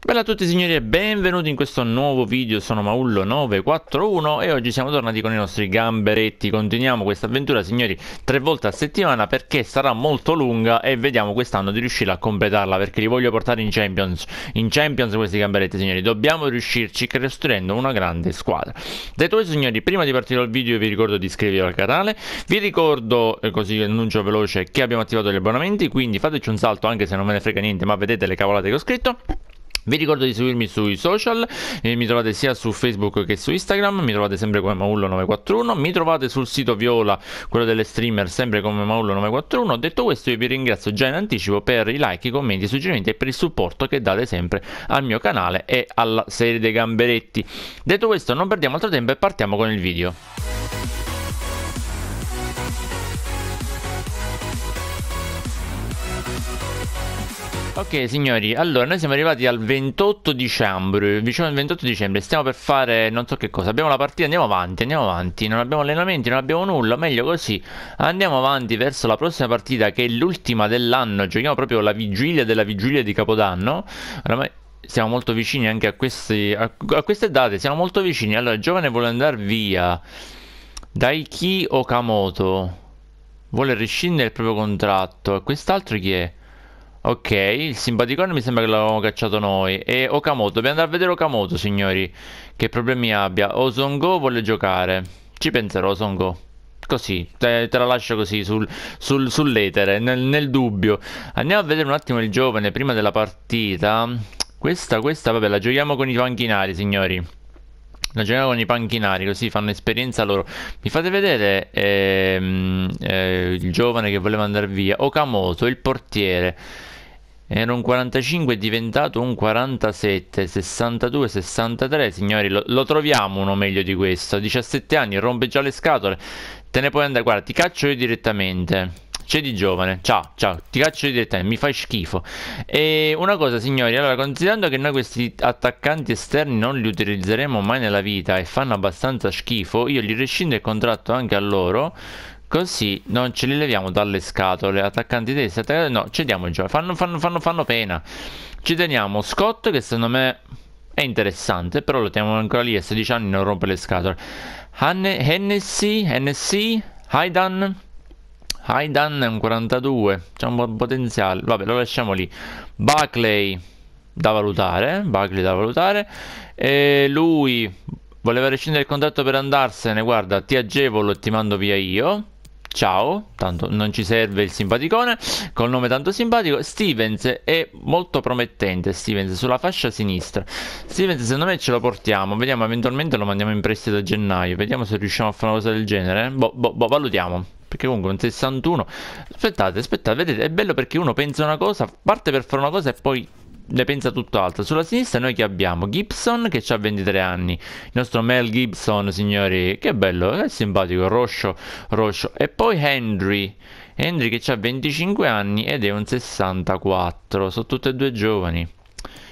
Bella a tutti signori e benvenuti in questo nuovo video, sono Maullo941 e oggi siamo tornati con i nostri gamberetti Continuiamo questa avventura signori tre volte a settimana perché sarà molto lunga e vediamo quest'anno di riuscire a completarla perché li voglio portare in Champions In Champions questi gamberetti signori, dobbiamo riuscirci costruendo una grande squadra Detto questo signori, prima di partire dal video vi ricordo di iscrivervi al canale Vi ricordo, eh, così annuncio veloce, che abbiamo attivato gli abbonamenti quindi fateci un salto anche se non me ne frega niente ma vedete le cavolate che ho scritto vi ricordo di seguirmi sui social, eh, mi trovate sia su Facebook che su Instagram, mi trovate sempre come Maullo941, mi trovate sul sito Viola, quello delle streamer, sempre come Maullo941. Detto questo io vi ringrazio già in anticipo per i like, i commenti, i suggerimenti e per il supporto che date sempre al mio canale e alla serie dei gamberetti. Detto questo non perdiamo altro tempo e partiamo con il video. Ok signori, allora noi siamo arrivati al 28 dicembre, vicino al 28 dicembre, stiamo per fare non so che cosa, abbiamo la partita, andiamo avanti, andiamo avanti, non abbiamo allenamenti, non abbiamo nulla, meglio così, andiamo avanti verso la prossima partita che è l'ultima dell'anno, giochiamo proprio la vigilia della vigilia di Capodanno, oramai siamo molto vicini anche a, questi, a, a queste date, siamo molto vicini, allora il giovane vuole andare via, Daiki Okamoto, vuole rescindere il proprio contratto, e quest'altro chi è? Ok, il simpaticone mi sembra che l'avevamo cacciato noi. E Okamoto, dobbiamo andare a vedere Okamoto, signori. Che problemi abbia. Osongo vuole giocare. Ci penserò, Osongo. Così, te, te, la lascio così sul, sul, sull'etere, nel, nel dubbio. Andiamo a vedere un attimo il giovane prima della partita. Questa, questa, vabbè, la giochiamo con i panchinari, signori. La giochiamo con i panchinari, così fanno esperienza loro. Mi fate vedere ehm, eh, il giovane che voleva andare via. Okamoto, il portiere. Era un 45 è diventato un 47, 62, 63. Signori, lo, lo, troviamo uno meglio di questo. 17 anni, rompe già le scatole. Te ne puoi andare, guarda, ti caccio io direttamente. C'è di giovane, ciao, ciao, ti caccio io direttamente, mi fai schifo. E una cosa, signori, allora, considerando che noi questi attaccanti esterni non li utilizzeremo mai nella vita e fanno abbastanza schifo, io gli rescindo il contratto anche a loro. Così non ce li leviamo dalle scatole. Attaccanti dei attaccanti. No, cediamo il gioco. Fanno, fanno, fanno, fanno pena. Ci teniamo Scott, che secondo me è interessante. Però lo teniamo ancora lì. A 16 anni non rompe le scatole. Hanne, Hennessy, Hennessy, Haidan. Haidan è un 42. C'è un buon potenziale. Vabbè, lo lasciamo lì. Buckley da valutare. Buckley da valutare. E lui voleva rescindere il contratto per andarsene. Guarda, ti agevolo e ti mando via io ciao, tanto non ci serve il simpaticone, col nome tanto simpatico, Stevens è molto promettente, Stevens sulla fascia sinistra, Stevens secondo me ce lo portiamo, vediamo eventualmente lo mandiamo in prestito a gennaio, vediamo se riusciamo a fare una cosa del genere, eh. boh, boh, boh valutiamo. Perché comunque un 61 Aspettate, aspettate, vedete, è bello perché uno pensa una cosa Parte per fare una cosa e poi ne pensa tutt'altro. Sulla sinistra noi che abbiamo? Gibson che ha 23 anni, il nostro Mel Gibson, signori, che bello, che simpatico, roscio, roscio. E poi Henry, Henry che ha 25 anni ed è un 64, sono tutti e due giovani.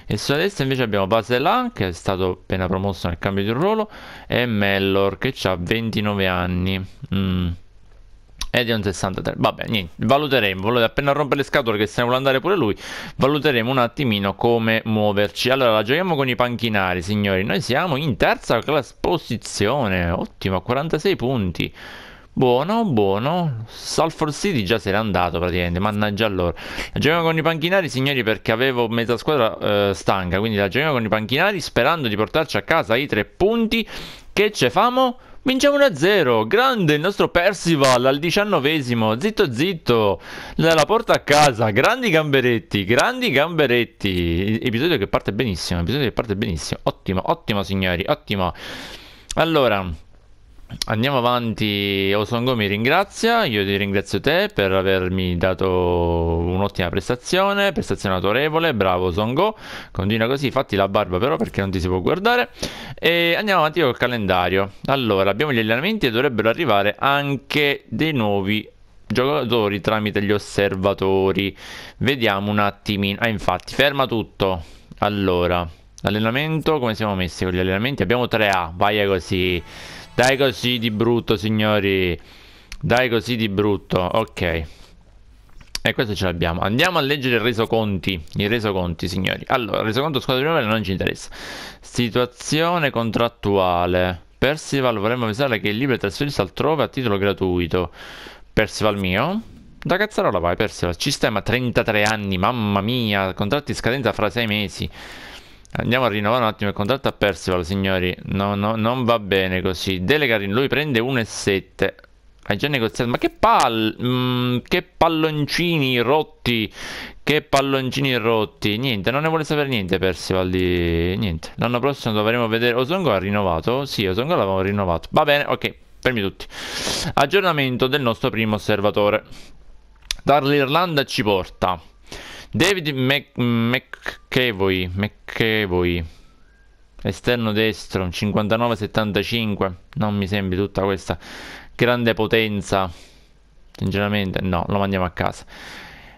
E sulla destra invece abbiamo Baselan che è stato appena promosso nel cambio di ruolo e Mellor che ha 29 anni. Mmm ed è un 63 vabbè niente valuteremo volevo appena rompere le scatole che se ne vuole andare pure lui valuteremo un attimino come muoverci allora la giochiamo con i panchinari signori noi siamo in terza posizione ottimo 46 punti Buono, buono. Salford City già se n'è andato praticamente, mannaggia loro. La giochiamo con i panchinari, signori, perché avevo mezza squadra eh, stanca, quindi la giochiamo con i panchinari sperando di portarci a casa i tre punti. Che ce famo? Vinciamo 1-0, grande il nostro Percival al diciannovesimo, zitto zitto, la porta a casa, grandi gamberetti, grandi gamberetti, episodio che parte benissimo, episodio che parte benissimo, ottimo, ottimo signori, ottimo. Allora... Andiamo avanti, Osongo mi ringrazia, io ti ringrazio te per avermi dato un'ottima prestazione, prestazione autorevole, bravo Osongo, continua così, fatti la barba però perché non ti si può guardare e andiamo avanti col calendario. Allora, abbiamo gli allenamenti e dovrebbero arrivare anche dei nuovi giocatori tramite gli osservatori. Vediamo un attimino, ah infatti, ferma tutto. Allora, allenamento, come siamo messi con gli allenamenti? Abbiamo 3A, vai così. Dai così di brutto, signori. Dai così di brutto. Ok. E questo ce l'abbiamo. Andiamo a leggere i resoconti. I resoconti, signori. Allora, resoconto squadra primavera non ci interessa. Situazione contrattuale. Percival, vorremmo avvisare che il libro è trasferito altrove a titolo gratuito. Percival mio. Da cazzarola vai, Percival. Ci 33 anni, mamma mia. Contratti scadenza fra 6 mesi. Andiamo a rinnovare un attimo il contratto a Percival, signori. No, no, non va bene così. Delegarin, lui prende 1,7. Hai già negoziato. Ma che pal... Mm, che palloncini rotti. Che palloncini rotti. Niente, non ne vuole sapere niente Percival di... Niente. L'anno prossimo dovremo vedere... Osongo ha rinnovato? Sì, Osongo l'avevamo rinnovato. Va bene, ok. Fermi tutti. Aggiornamento del nostro primo osservatore. Dall'Irlanda ci porta... David Mc, McCavoy, McCavoy, esterno destro, 59-75, non mi sembri tutta questa grande potenza, sinceramente no, lo mandiamo a casa.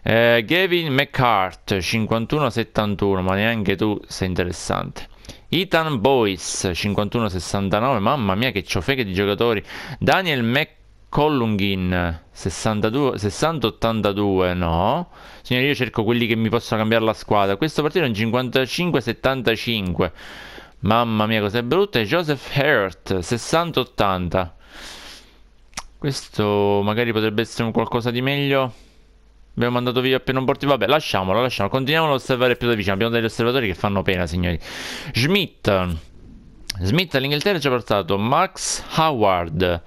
Eh, Gavin McCart, 51-71, ma neanche tu sei interessante. Ethan Boyce 51-69, mamma mia che ciofeche di giocatori. Daniel Mc Collungin 60-82 no signori io cerco quelli che mi possono cambiare la squadra questo partito è un 55-75 mamma mia cos'è brutta e Joseph Hurt 60-80 questo magari potrebbe essere un qualcosa di meglio abbiamo mandato via appena un portiere vabbè lasciamolo lasciamolo continuiamo ad osservare più da vicino abbiamo degli osservatori che fanno pena signori Schmidt Smith all'Inghilterra ci ha portato Max Howard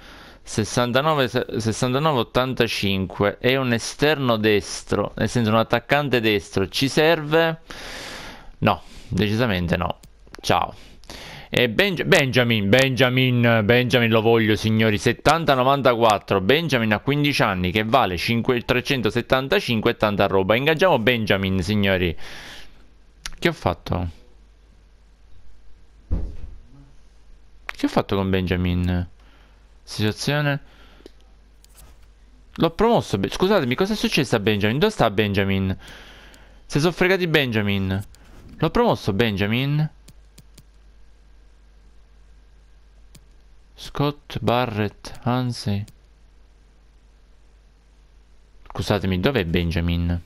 69, 85 è un esterno destro nel senso un attaccante destro ci serve no decisamente no ciao e Benja Benjamin Benjamin Benjamin lo voglio signori 70 94 Benjamin a 15 anni che vale 5, 375 e tanta roba ingaggiamo Benjamin signori che ho fatto che ho fatto con Benjamin Situazione. L'ho promosso. Scusatemi, cosa è successo a Benjamin? Dove sta Benjamin? Si sono fregati Benjamin. L'ho promosso Benjamin. Scott Barrett Hansi. Scusatemi, dov'è Benjamin?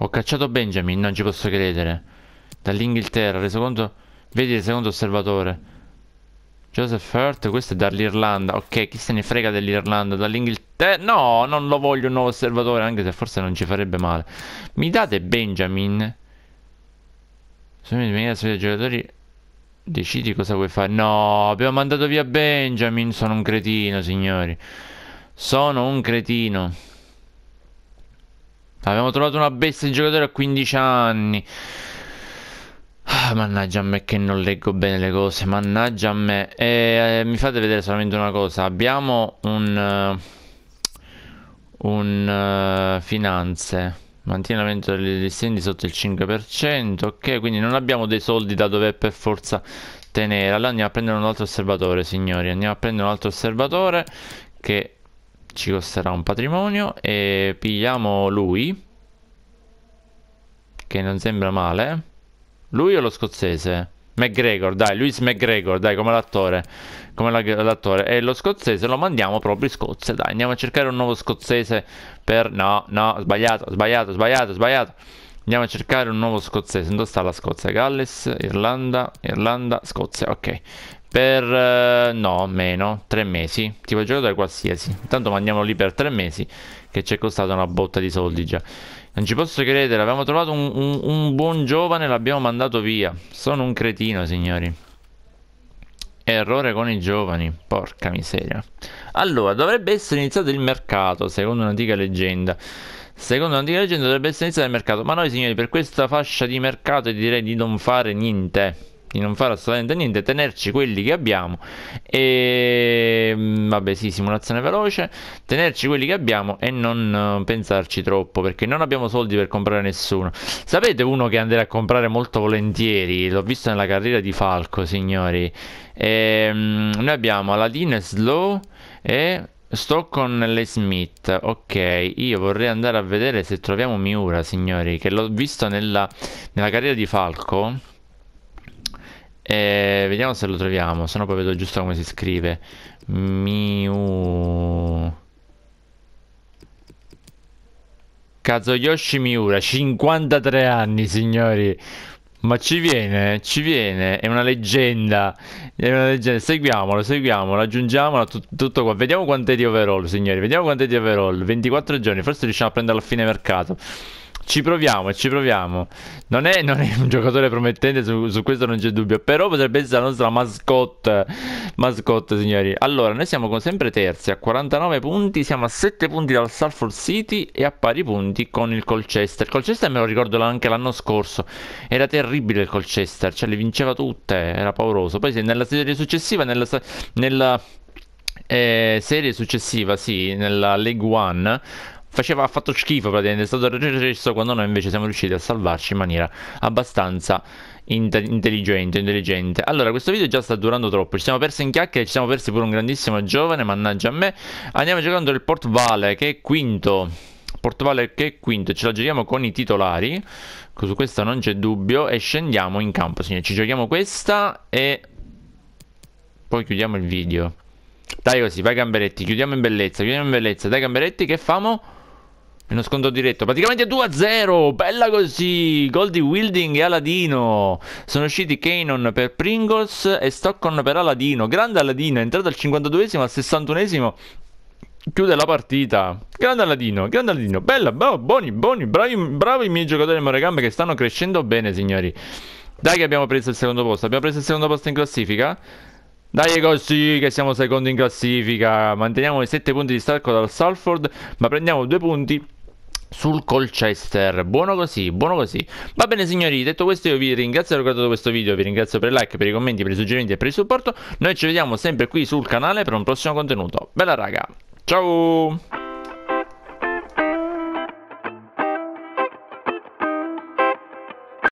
Ho cacciato Benjamin, non ci posso credere. Dall'Inghilterra, reso conto... Vedi il secondo osservatore. Joseph Hurt, questo è dall'Irlanda. Ok, chi se ne frega dell'Irlanda, dall'Inghilterra. No, non lo voglio un nuovo osservatore, anche se forse non ci farebbe male. Mi date Benjamin? Sono i sui giocatori. Decidi cosa vuoi fare. No, abbiamo mandato via Benjamin. Sono un cretino, signori. Sono un cretino. Abbiamo trovato una bestia di giocatore a 15 anni. Ah, mannaggia a me che non leggo bene le cose, mannaggia a me. E, eh, mi fate vedere solamente una cosa, abbiamo un... Uh, un... Uh, finanze. Mantenimento degli stipendi sotto il 5%, ok, quindi non abbiamo dei soldi da dover per forza tenere. Allora andiamo a prendere un altro osservatore, signori. Andiamo a prendere un altro osservatore che ci costerà un patrimonio e pigliamo lui, che non sembra male. Lui o lo scozzese? McGregor, dai, Luis McGregor, dai, come l'attore. Come l'attore. E lo scozzese lo mandiamo proprio in Scozia, dai. Andiamo a cercare un nuovo scozzese per... No, no, sbagliato, sbagliato, sbagliato, sbagliato. Andiamo a cercare un nuovo scozzese. Dove sta la Scozia? Galles, Irlanda, Irlanda, Scozia, ok. Per... Eh, no, meno, tre mesi. Tipo giocatore qualsiasi. Intanto mandiamolo lì per tre mesi, che ci è costato una botta di soldi già. Non ci posso credere, avevamo trovato un, un, un buon giovane e l'abbiamo mandato via. Sono un cretino, signori. Errore con i giovani, porca miseria. Allora, dovrebbe essere iniziato il mercato, secondo un'antica leggenda. Secondo l'antica leggenda dovrebbe essere iniziato il mercato, ma noi signori per questa fascia di mercato direi di non fare niente di non fare assolutamente niente, tenerci quelli che abbiamo e mm, vabbè sì, simulazione veloce, tenerci quelli che abbiamo e non uh, pensarci troppo perché non abbiamo soldi per comprare nessuno. Sapete uno che andrà a comprare molto volentieri, l'ho visto nella carriera di Falco, signori. E, um, noi abbiamo Aladdin e Slow e Sto con le Smith, ok, io vorrei andare a vedere se troviamo Miura, signori, che l'ho visto nella, nella carriera di Falco. Eh, vediamo se lo troviamo, se no poi vedo giusto come si scrive. Miu... Kazuyoshi Miura, 53 anni signori. Ma ci viene, ci viene, è una leggenda, è una leggenda, seguiamolo, seguiamolo, aggiungiamolo, tut tutto qua, vediamo quant'è di overall signori, vediamo quant'è di overall, 24 giorni, forse riusciamo a prenderlo a fine mercato. Ci proviamo, ci proviamo. Non è, non è un giocatore promettente, su, su, questo non c'è dubbio. Però potrebbe essere la nostra mascotte. Mascotte, signori. Allora, noi siamo sempre terzi a 49 punti. Siamo a 7 punti dal Salford City e a pari punti con il Colchester. Il Colchester me lo ricordo anche l'anno scorso. Era terribile il Colchester, cioè le vinceva tutte. Era pauroso. Poi, nella serie successiva, nella, nella eh, serie successiva, sì, nella League One Faceva, ha fatto schifo praticamente, è stato recesso quando noi invece siamo riusciti a salvarci in maniera abbastanza intelligente, intelligente. Allora, questo video già sta durando troppo. Ci siamo persi in chiacchiere, ci siamo persi pure un grandissimo giovane, mannaggia a me. Andiamo giocando il Port Vale, che è quinto. Port Vale che è quinto, ce la giochiamo con i titolari. Su questa non c'è dubbio. E scendiamo in campo, signore Ci giochiamo questa e... Poi chiudiamo il video. Dai così, vai Gamberetti, chiudiamo in bellezza, chiudiamo in bellezza. Dai Gamberetti, che famo? Nello scontro diretto, praticamente 2-0, bella così, gol di Wilding e Aladino, sono usciti Kanon per Pringles e Stockton per Aladino, grande Aladino, è entrato al 52esimo, al 61esimo, chiude la partita. Grande Aladino, grande Aladino, bella, bravo, buoni, buoni, bravi, bravi i miei giocatori Morecambe che stanno crescendo bene, signori. Dai che abbiamo preso il secondo posto, abbiamo preso il secondo posto in classifica? Dai così che siamo secondi in classifica, manteniamo i 7 punti di stacco dal Salford, ma prendiamo 2 punti sul Colchester. Buono così, buono così. Va bene signori, detto questo io vi ringrazio per aver guardato questo video, vi ringrazio per il like, per i commenti, per i suggerimenti e per il supporto. Noi ci vediamo sempre qui sul canale per un prossimo contenuto. Bella raga, ciao!